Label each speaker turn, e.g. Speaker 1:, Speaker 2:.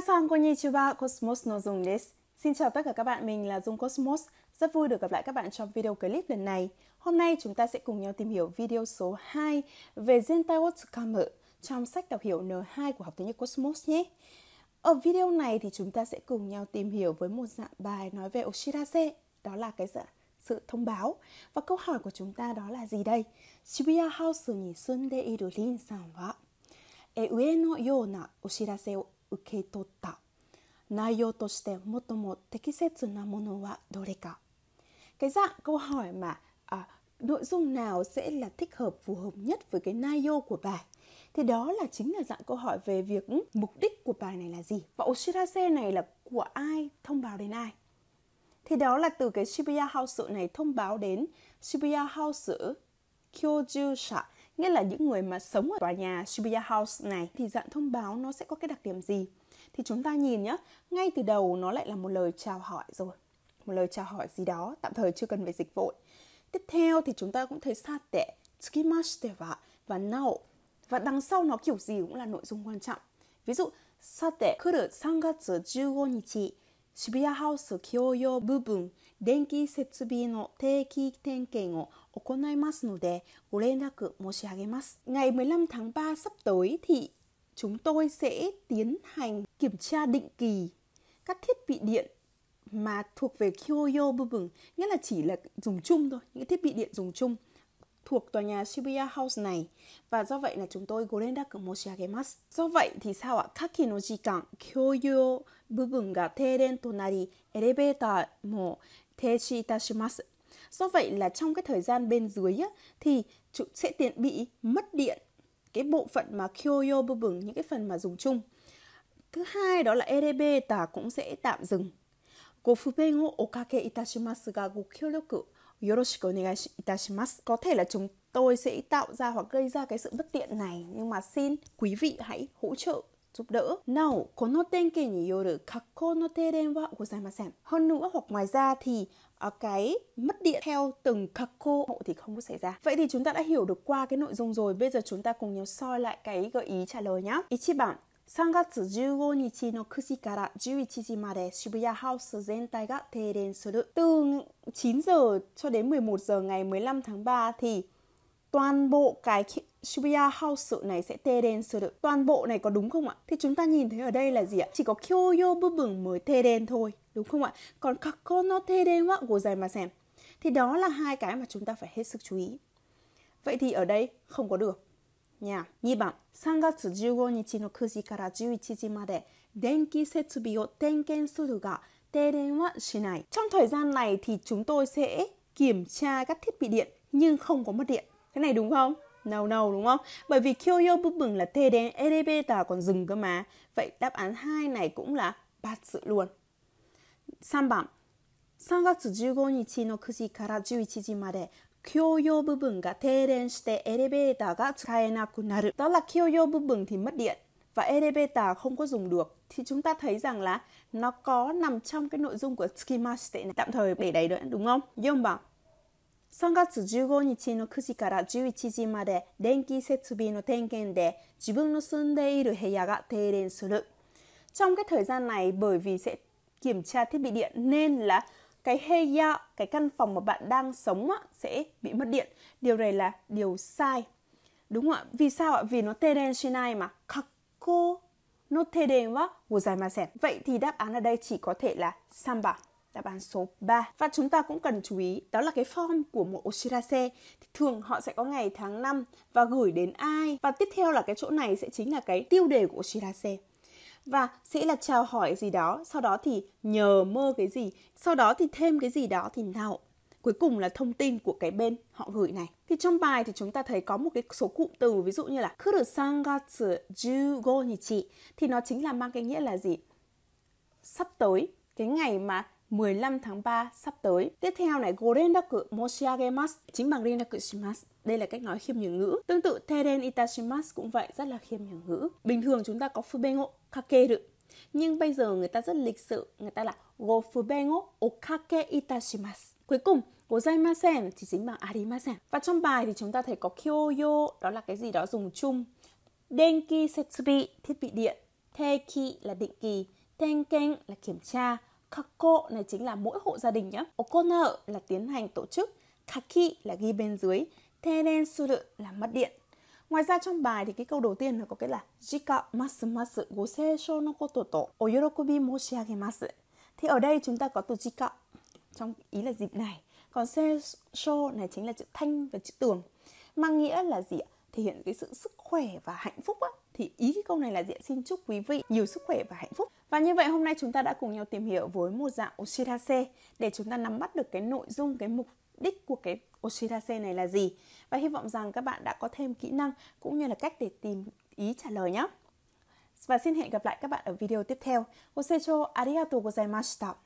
Speaker 1: Mina san konnichiwa, Cosmos no Dung desu. Xin chào tất cả các bạn, mình là Dung Cosmos. Rất vui được gặp lại các bạn trong video clip lần này. Hôm nay chúng ta sẽ cùng nhau tìm hiểu video số 2 về Zentai wo trong sách đọc hiểu N2 của học tiếng Nhật Cosmos nhé. Ở video này thì chúng ta sẽ cùng nhau tìm hiểu với một dạng bài nói về Oshirase, đó là cái dạng sự thông báo. Và câu hỏi của chúng ta đó là gì đây? Shibuya House ni sunde iru rin san wa e ue no you na oshirase 受け取った内容として最も適切なものはどれか cái dạng câu hỏi mà à, nội dung nào sẽ là thích hợp phù hợp nhất với cái nayo của bài thì đó là chính là dạng câu hỏi về việc ừ, mục đích của bài này là gì và oshirase này là của ai thông báo đến ai thì đó là từ cái Shibuya House này thông báo đến Shibuya House Kyoju Sha nghĩa là những người mà sống ở tòa nhà Shibuya House này thì dạng thông báo nó sẽ có cái đặc điểm gì thì chúng ta nhìn nhá ngay từ đầu nó lại là một lời chào hỏi rồi một lời chào hỏi gì đó tạm thời chưa cần phải dịch vội tiếp theo thì chúng ta cũng thấy sát tệ tsukimashite wa và nao và đằng sau nó kiểu gì cũng là nội dung quan trọng ví dụ sát tệ kuru 3月15日渋谷ハウス共用部分電気設備の定期点検を行いますのでご連絡申し上げます。Ngày 15 tháng 3 sắp tới thì chúng tôi sẽ tiến hành kiểm tra định kỳ các thiết bị điện mà thuộc về Kyoyo Bubung, nghĩa là chỉ là dùng chung thôi, những thiết bị điện dùng chung thuộc tòa nhà Shibuya House này và do vậy là chúng tôi gorendaku moshiagemasu. Do vậy thì sao ạ? Kaki no jikan kyoyu bubun ga teiden to nari elevator mo teishi itashimasu. Do vậy là trong cái thời gian bên dưới á, thì sẽ tiện bị mất điện cái bộ phận mà kyoyo bừng những cái phần mà dùng chung. Thứ hai đó là elevator cũng sẽ tạm dừng. Gofuben o okake itashimasu ga go kyoroku yoroshiku onegai itashimasu. Có thể là chúng tôi sẽ tạo ra hoặc gây ra cái sự bất tiện này nhưng mà xin quý vị hãy hỗ trợ giúp đỡ. Nào, kono tenki ni yoru kakko no teren wa gozaimasen. Hơn nữa hoặc ngoài ra thì à, cái mất điện theo từng kakko hộ thì không có xảy ra. Vậy thì chúng ta đã hiểu được qua cái nội dung rồi. Bây giờ chúng ta cùng nhau soi lại cái gợi ý trả lời nhé. Ichiban, 3月15日の9時から11時まで渋谷ハウス全体が停電する。Từ 9 giờ cho đến 11 giờ ngày 15 tháng 3 thì toàn bộ cái Shibuya House này sẽ tê đen sơ được. Toàn bộ này có đúng không ạ? Thì chúng ta nhìn thấy ở đây là gì ạ? Chỉ có Kyoyo bư bừng mới tê đen thôi, đúng không ạ? Còn Kakono tê đen mà xem? Thì đó là hai cái mà chúng ta phải hết sức chú ý. Vậy thì ở đây không có được. にゃ2番3月15日の9時から11時まで電気設備を点検するが停電はしない Trong thời gian này thì chúng tôi sẽ kiểm tra các thiết bị điện nhưng không có mất điện Cái này đúng không? No no đúng không? Bởi vì Kyoyo bức bừng là tê đến Erebeta còn dừng cơ mà Vậy đáp án 2 này cũng là bát sự luôn 3番3月15日の9時から11時まで Kiêu yô bư bừng cả tê đen stê elevator gã tsukayana kunaru. Đó là kiêu yô bư bừng thì mất điện và elevator không có dùng được thì chúng ta thấy rằng là nó có nằm trong cái nội dung của tsukimaste này tạm thời để đấy nữa đúng không? 4番3月15日の9時から11時まで電気設備の点検で自分の住んでいる部屋が停電する。Trong cái thời gian này bởi vì sẽ kiểm tra thiết bị điện nên là cái heya, cái căn phòng mà bạn đang sống sẽ bị mất điện. Điều này là điều sai. Đúng không ạ? Vì sao ạ? Vì nó tê đen trên này mà. Kakko no teren wa gozaimasen. Vậy thì đáp án ở đây chỉ có thể là samba. Đáp án số 3. Và chúng ta cũng cần chú ý, đó là cái form của một Oshirase. Thì thường họ sẽ có ngày tháng năm và gửi đến ai. Và tiếp theo là cái chỗ này sẽ chính là cái tiêu đề của Oshirase và sẽ là chào hỏi gì đó sau đó thì nhờ mơ cái gì sau đó thì thêm cái gì đó thì nào cuối cùng là thông tin của cái bên họ gửi này. Thì trong bài thì chúng ta thấy có một cái số cụm từ ví dụ như là kurusangatsu jugo chị thì nó chính là mang cái nghĩa là gì? Sắp tới, cái ngày mà 15 tháng 3 sắp tới. Tiếp theo này, Goren Daku Moshiagemas, chính bằng Rin Daku Shimas. Đây là cách nói khiêm nhường ngữ. Tương tự Teren Itashimas cũng vậy, rất là khiêm nhường ngữ. Bình thường chúng ta có Fubengo Kakeru. Nhưng bây giờ người ta rất lịch sự, người ta là Go Fubengo Okake Itashimas. Cuối cùng, gozaimasen thì chính bằng arimasen. Và trong bài thì chúng ta thấy có kyoyo, đó là cái gì đó dùng chung. Denki setsubi, thiết bị điện. Teki là định kỳ. Tenken là kiểm tra kako này chính là mỗi hộ gia đình nhé okonao là tiến hành tổ chức kaki là ghi bên dưới teren suru là mất điện Ngoài ra trong bài thì cái câu đầu tiên là có cái là Jika masu masu goseisho no koto to oyorokobi moshiagemasu Thì ở đây chúng ta có từ jika trong ý là dịp này Còn seisho này chính là chữ thanh và chữ tường Mang nghĩa là gì ạ? Thể hiện cái sự sức khỏe và hạnh phúc á Thì ý cái câu này là diện xin chúc quý vị nhiều sức khỏe và hạnh phúc và như vậy hôm nay chúng ta đã cùng nhau tìm hiểu với một dạng oxidase để chúng ta nắm bắt được cái nội dung, cái mục đích của cái oxidase này là gì. Và hy vọng rằng các bạn đã có thêm kỹ năng cũng như là cách để tìm ý trả lời nhé. Và xin hẹn gặp lại các bạn ở video tiếp theo Gozaimashita